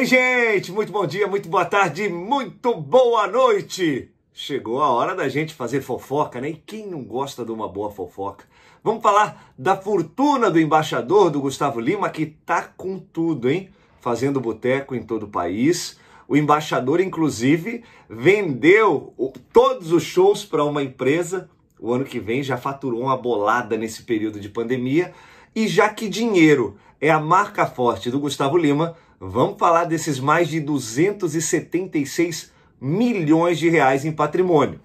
Ei, gente, muito bom dia, muito boa tarde, muito boa noite. Chegou a hora da gente fazer fofoca, né? E quem não gosta de uma boa fofoca? Vamos falar da fortuna do embaixador do Gustavo Lima, que tá com tudo, hein? Fazendo boteco em todo o país. O embaixador, inclusive, vendeu todos os shows para uma empresa. O ano que vem já faturou uma bolada nesse período de pandemia. E já que dinheiro é a marca forte do Gustavo Lima, Vamos falar desses mais de 276 milhões de reais em patrimônio.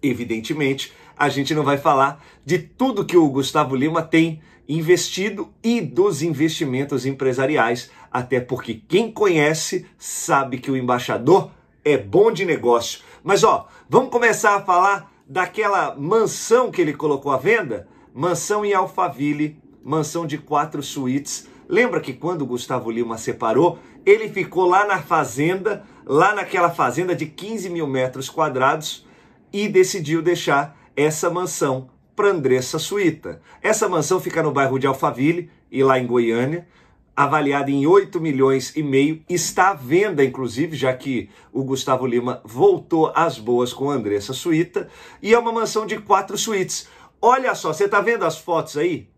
Evidentemente, a gente não vai falar de tudo que o Gustavo Lima tem investido e dos investimentos empresariais, até porque quem conhece sabe que o embaixador é bom de negócio. Mas ó, vamos começar a falar daquela mansão que ele colocou à venda? Mansão em Alphaville, mansão de quatro suítes Lembra que quando Gustavo Lima separou, ele ficou lá na fazenda, lá naquela fazenda de 15 mil metros quadrados e decidiu deixar essa mansão para Andressa Suíta. Essa mansão fica no bairro de Alphaville e lá em Goiânia, avaliada em 8 milhões e meio, está à venda inclusive, já que o Gustavo Lima voltou às boas com Andressa Suíta, e é uma mansão de quatro suítes. Olha só, você está vendo as fotos aí?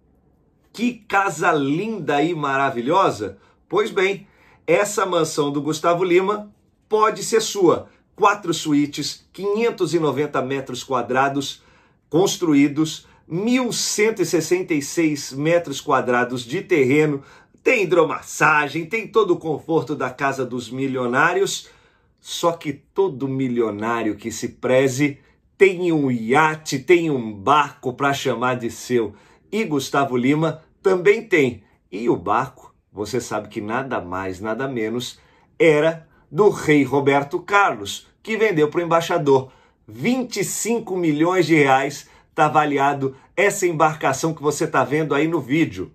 Que casa linda e maravilhosa! Pois bem, essa mansão do Gustavo Lima pode ser sua. Quatro suítes, 590 metros quadrados construídos, 1.166 metros quadrados de terreno, tem hidromassagem, tem todo o conforto da casa dos milionários. Só que todo milionário que se preze tem um iate, tem um barco para chamar de seu. E Gustavo Lima também tem. E o barco, você sabe que nada mais, nada menos, era do rei Roberto Carlos, que vendeu para o embaixador. 25 milhões de reais está avaliado essa embarcação que você está vendo aí no vídeo.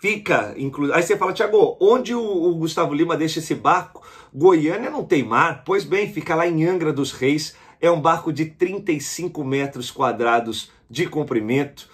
Fica, inclusive. Aí você fala, Tiago, onde o, o, Gustavo Lima deixa esse barco? Goiânia não tem mar? Pois bem, fica lá em Angra dos Reis. É um barco de 35 metros quadrados de comprimento,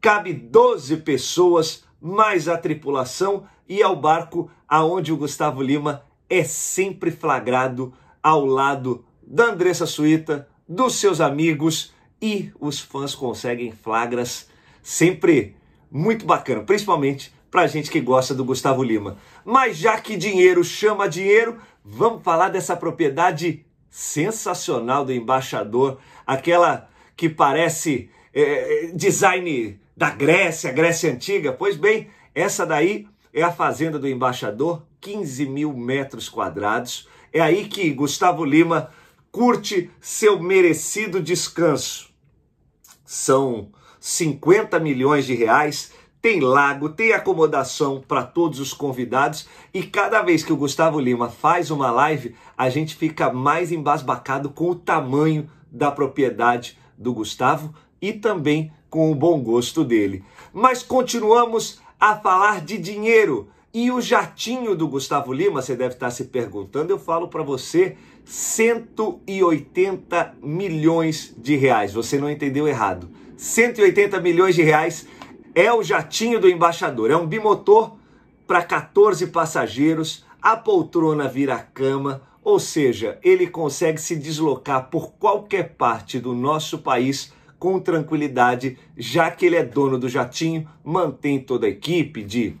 cabe 12 pessoas, mais a tripulação e ao barco aonde o Gustavo Lima é sempre flagrado ao lado da Andressa Suíta, dos seus amigos e os fãs conseguem flagras sempre muito bacana, principalmente pra gente que gosta do Gustavo Lima. Mas já que dinheiro chama dinheiro, vamos falar dessa propriedade sensacional do embaixador, aquela que parece é, design da Grécia, Grécia Antiga. Pois bem, essa daí é a fazenda do embaixador, 15 mil metros quadrados. É aí que Gustavo Lima curte seu merecido descanso. São 50 milhões de reais, tem lago, tem acomodação para todos os convidados e cada vez que o Gustavo Lima faz uma live, a gente fica mais embasbacado com o tamanho da propriedade do Gustavo e também com o bom gosto dele. Mas continuamos a falar de dinheiro. E o jatinho do Gustavo Lima, você deve estar se perguntando, eu falo para você, 180 milhões de reais. Você não entendeu errado. 180 milhões de reais é o jatinho do embaixador. É um bimotor para 14 passageiros, a poltrona vira cama, ou seja, ele consegue se deslocar por qualquer parte do nosso país com tranquilidade, já que ele é dono do jatinho, mantém toda a equipe de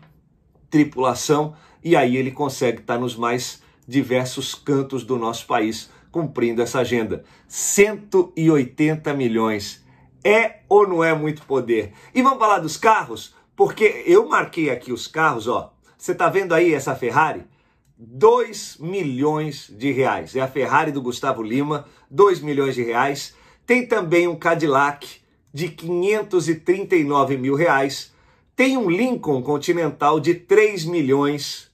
tripulação e aí ele consegue estar nos mais diversos cantos do nosso país cumprindo essa agenda. 180 milhões. É ou não é muito poder? E vamos falar dos carros, porque eu marquei aqui os carros, ó. Você tá vendo aí essa Ferrari? 2 milhões de reais. É a Ferrari do Gustavo Lima, 2 milhões de reais tem também um Cadillac de 539 mil reais, tem um Lincoln Continental de 3 milhões,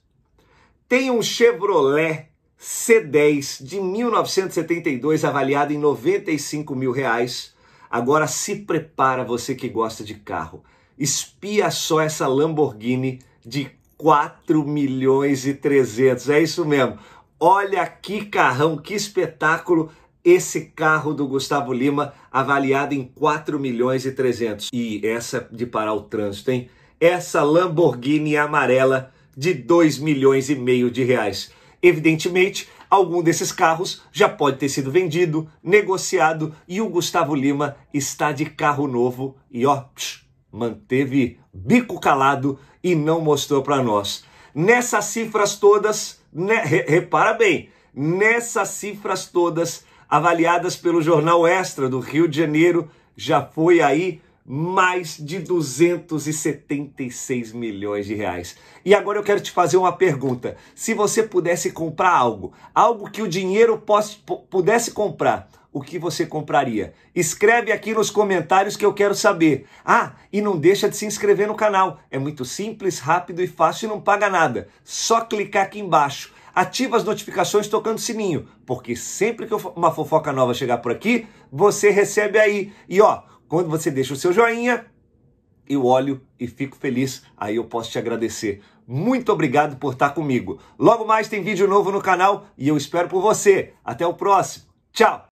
tem um Chevrolet C10 de 1972 avaliado em 95 mil reais. Agora se prepara você que gosta de carro. Espia só essa Lamborghini de 4 milhões e 300. É isso mesmo. Olha que carrão, que espetáculo esse carro do Gustavo Lima avaliado em 4 milhões e 300. E essa de parar o trânsito, hein? Essa Lamborghini amarela de 2 milhões e meio de reais. Evidentemente, algum desses carros já pode ter sido vendido, negociado e o Gustavo Lima está de carro novo e ó, psh, manteve bico calado e não mostrou para nós. Nessas cifras todas, né, repara bem, nessas cifras todas avaliadas pelo jornal Extra do Rio de Janeiro, já foi aí mais de 276 milhões de reais. E agora eu quero te fazer uma pergunta. Se você pudesse comprar algo, algo que o dinheiro pudesse comprar, o que você compraria? Escreve aqui nos comentários que eu quero saber. Ah, e não deixa de se inscrever no canal. É muito simples, rápido e fácil e não paga nada. Só clicar aqui embaixo ativa as notificações tocando sininho, porque sempre que uma fofoca nova chegar por aqui, você recebe aí. E ó, quando você deixa o seu joinha, eu olho e fico feliz, aí eu posso te agradecer. Muito obrigado por estar comigo. Logo mais tem vídeo novo no canal e eu espero por você. Até o próximo. Tchau!